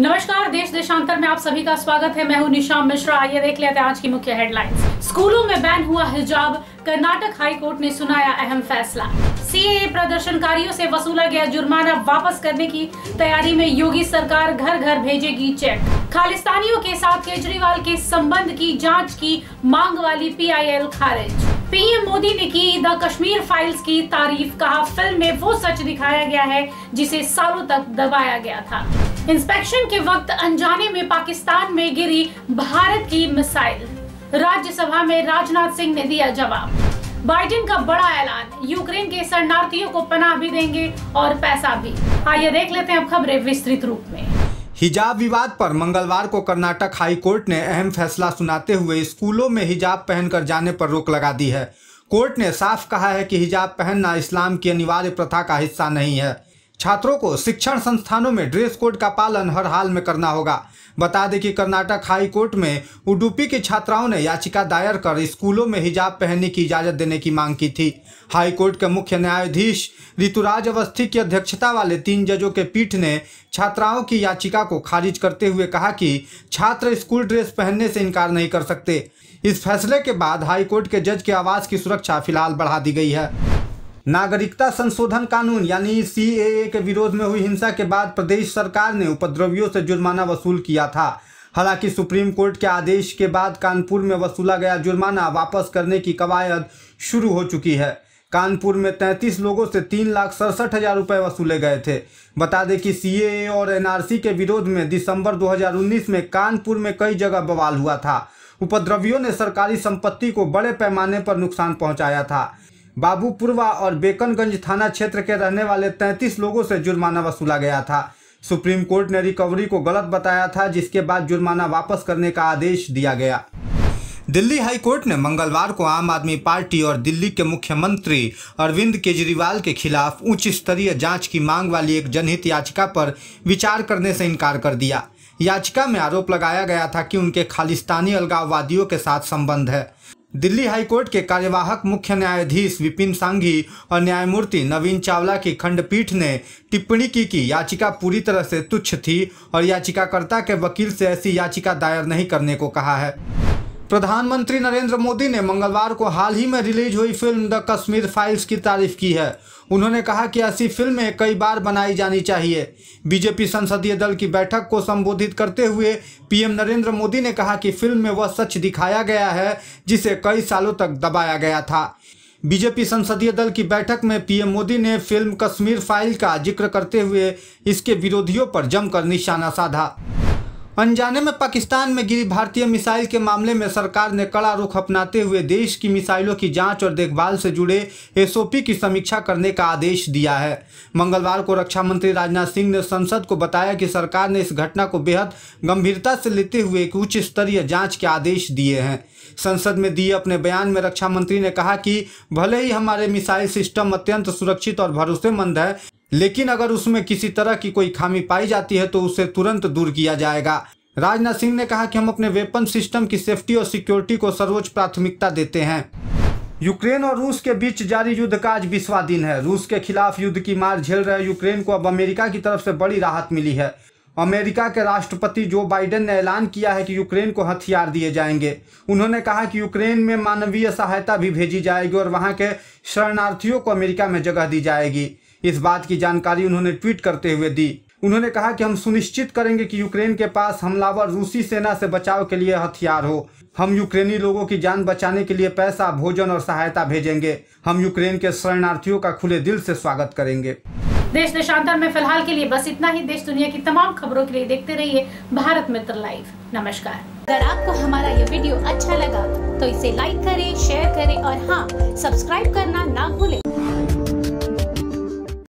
नमस्कार देश देशांतर में आप सभी का स्वागत है मैं हूं निशा मिश्रा आइए देख लेते हैं आज की मुख्य हेडलाइंस स्कूलों में बैन हुआ हिजाब कर्नाटक हाई कोर्ट ने सुनाया अहम फैसला सीए प्रदर्शनकारियों से वसूला गया जुर्माना वापस करने की तैयारी में योगी सरकार घर घर भेजेगी चेक खालिस्तानियों के साथ केजरीवाल के संबंध की जाँच की मांग वाली पी खारिज पीएम मोदी ने की द कश्मीर फाइल्स की तारीफ कहा फिल्म में वो सच दिखाया गया है जिसे सालों तक दबाया गया था इंस्पेक्शन के वक्त अनजाने में पाकिस्तान में गिरी भारत की मिसाइल राज्यसभा में राजनाथ सिंह ने दिया जवाब बाइडेन का बड़ा ऐलान यूक्रेन के शरणार्थियों को पनाह भी देंगे और पैसा भी आइए देख लेते हैं अब खबरें विस्तृत रूप में हिजाब विवाद पर मंगलवार को कर्नाटक हाई कोर्ट ने अहम फैसला सुनाते हुए स्कूलों में हिजाब पहनकर जाने पर रोक लगा दी है कोर्ट ने साफ कहा है कि हिजाब पहनना इस्लाम की अनिवार्य प्रथा का हिस्सा नहीं है छात्रों को शिक्षण संस्थानों में ड्रेस कोड का पालन हर हाल में करना होगा बता दें कि कर्नाटक हाई कोर्ट में उडुपी की छात्राओं ने याचिका दायर कर स्कूलों में हिजाब पहनने की इजाज़त देने की मांग की थी हाई कोर्ट के मुख्य न्यायाधीश ऋतुराज अवस्थी की अध्यक्षता वाले तीन जजों के पीठ ने छात्राओं की याचिका को खारिज करते हुए कहा कि छात्र स्कूल ड्रेस पहनने से इनकार नहीं कर सकते इस फैसले के बाद हाईकोर्ट के जज के आवास की सुरक्षा फिलहाल बढ़ा दी गई है नागरिकता संशोधन कानून यानी सी के विरोध में हुई हिंसा के बाद प्रदेश सरकार ने उपद्रवियों से जुर्माना वसूल किया था हालांकि सुप्रीम कोर्ट के आदेश के बाद कानपुर में वसूला गया जुर्माना वापस करने की कवायद शुरू हो चुकी है कानपुर में 33 लोगों से तीन लाख सड़सठ हजार रुपये वसूले गए थे बता दें कि सी और एनआरसी के विरोध में दिसंबर 2019 में कानपुर में कई जगह बवाल हुआ था उपद्रवियों ने सरकारी संपत्ति को बड़े पैमाने पर नुकसान पहुंचाया था बाबूपुरवा और बेकनगंज थाना क्षेत्र के रहने वाले 33 लोगों से जुर्माना वसूला गया था सुप्रीम कोर्ट ने रिकवरी को गलत बताया था जिसके बाद जुर्माना वापस करने का आदेश दिया गया दिल्ली हाई कोर्ट ने मंगलवार को आम आदमी पार्टी और दिल्ली के मुख्यमंत्री अरविंद केजरीवाल के खिलाफ उच्च स्तरीय जांच की मांग वाली एक जनहित याचिका पर विचार करने से इनकार कर दिया याचिका में आरोप लगाया गया था कि उनके खालिस्तानी अलगाववादियों के साथ संबंध है दिल्ली हाईकोर्ट के कार्यवाहक मुख्य न्यायाधीश विपिन सांघी और न्यायमूर्ति नवीन चावला की खंडपीठ ने टिप्पणी की कि याचिका पूरी तरह से तुच्छ थी और याचिकाकर्ता के वकील से ऐसी याचिका दायर नहीं करने को कहा है प्रधानमंत्री नरेंद्र मोदी ने मंगलवार को हाल ही में रिलीज हुई फिल्म द कश्मीर फाइल्स की तारीफ की है उन्होंने कहा कि ऐसी फिल्में कई बार बनाई जानी चाहिए बीजेपी संसदीय दल की बैठक को संबोधित करते हुए पीएम नरेंद्र मोदी ने कहा कि फिल्म में वह सच दिखाया गया है जिसे कई सालों तक दबाया गया था बीजेपी संसदीय दल की बैठक में पीएम मोदी ने फिल्म कश्मीर फाइल का जिक्र करते हुए इसके विरोधियों पर जमकर निशाना साधा अनजाने में पाकिस्तान में गिरी भारतीय मिसाइल के मामले में सरकार ने कड़ा रुख अपनाते हुए देश की मिसाइलों की जांच और देखभाल से जुड़े एसओपी की समीक्षा करने का आदेश दिया है मंगलवार को रक्षा मंत्री राजनाथ सिंह ने संसद को बताया कि सरकार ने इस घटना को बेहद गंभीरता से लेते हुए एक उच्च स्तरीय जाँच के आदेश दिए हैं संसद में दिए अपने बयान में रक्षा मंत्री ने कहा कि भले ही हमारे मिसाइल सिस्टम अत्यंत सुरक्षित और भरोसेमंद है लेकिन अगर उसमें किसी तरह की कोई खामी पाई जाती है तो उसे तुरंत दूर किया जाएगा राजनाथ सिंह ने कहा कि हम अपने वेपन सिस्टम की सेफ्टी और सिक्योरिटी को सर्वोच्च प्राथमिकता देते हैं यूक्रेन और रूस के बीच जारी युद्ध का आज बीसवा दिन है रूस के खिलाफ युद्ध की मार झेल रहे यूक्रेन को अब अमेरिका की तरफ से बड़ी राहत मिली है अमेरिका के राष्ट्रपति जो बाइडेन ने ऐलान किया है कि यूक्रेन को हथियार दिए जाएंगे उन्होंने कहा कि यूक्रेन में मानवीय सहायता भी भेजी जाएगी और वहां के शरणार्थियों को अमेरिका में जगह दी जाएगी इस बात की जानकारी उन्होंने ट्वीट करते हुए दी उन्होंने कहा कि हम सुनिश्चित करेंगे कि यूक्रेन के पास हमलावर रूसी सेना से बचाव के लिए हथियार हो हम यूक्रेनी लोगों की जान बचाने के लिए पैसा भोजन और सहायता भेजेंगे हम यूक्रेन के शरणार्थियों का खुले दिल से स्वागत करेंगे देश देशांतर में फिलहाल के लिए बस इतना ही देश दुनिया की तमाम खबरों के लिए देखते रहिए भारत मित्र लाइव नमस्कार अगर आपको हमारा ये वीडियो अच्छा लगा तो इसे लाइक करे शेयर करें और हाँ सब्सक्राइब करना ना भूले